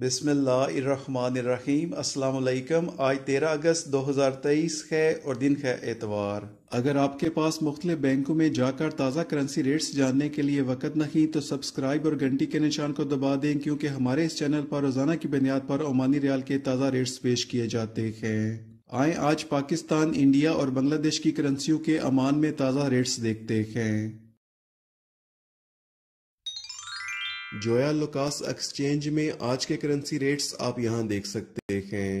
बिसमीम असलकम आज तेरह अगस्त 2023 है और दिन है एतवार अगर आपके पास मुख्तलिफ बैंकों में जाकर ताज़ा करेंसी रेट्स जानने के लिए वक्त नहीं तो सब्सक्राइब और घंटी के निशान को दबा दें क्योंकि हमारे इस चैनल पर रोज़ाना की बुनियाद पर ओमानी रियाल के ताज़ा रेट्स पेश किए जाते हैं आए आज पाकिस्तान इंडिया और बांग्लादेश की करेंसियों के अमान में ताज़ा रेट्स देखते हैं जोया लोकास एक्सचेंज में आज के करेंसी रेट्स आप यहां देख सकते हैं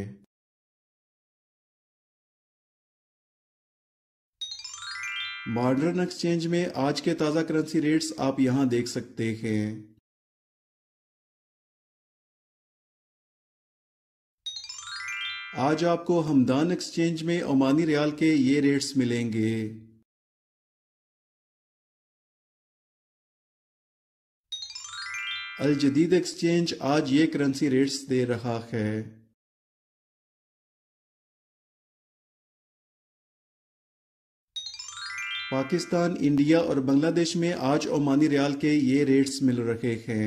मॉडर्न एक्सचेंज में आज के ताज़ा करेंसी रेट्स आप यहां देख सकते हैं आज आपको हमदान एक्सचेंज में ओमानी रियाल के ये रेट्स मिलेंगे अल जदीद एक्सचेंज आज ये करेंसी रेट्स दे रहा है पाकिस्तान इंडिया और बांग्लादेश में आज ओमानी रियाल के ये रेट्स मिल रहे हैं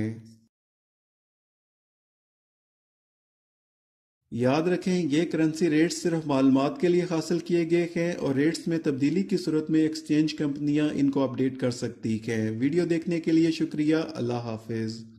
याद रखें ये करेंसी रेट्स सिर्फ मालूम के लिए हासिल किए गए हैं और रेट्स में तब्दीली की सूरत में एक्सचेंज कंपनियां इनको अपडेट कर सकती हैं वीडियो देखने के लिए शुक्रिया अल्लाह हाफिज़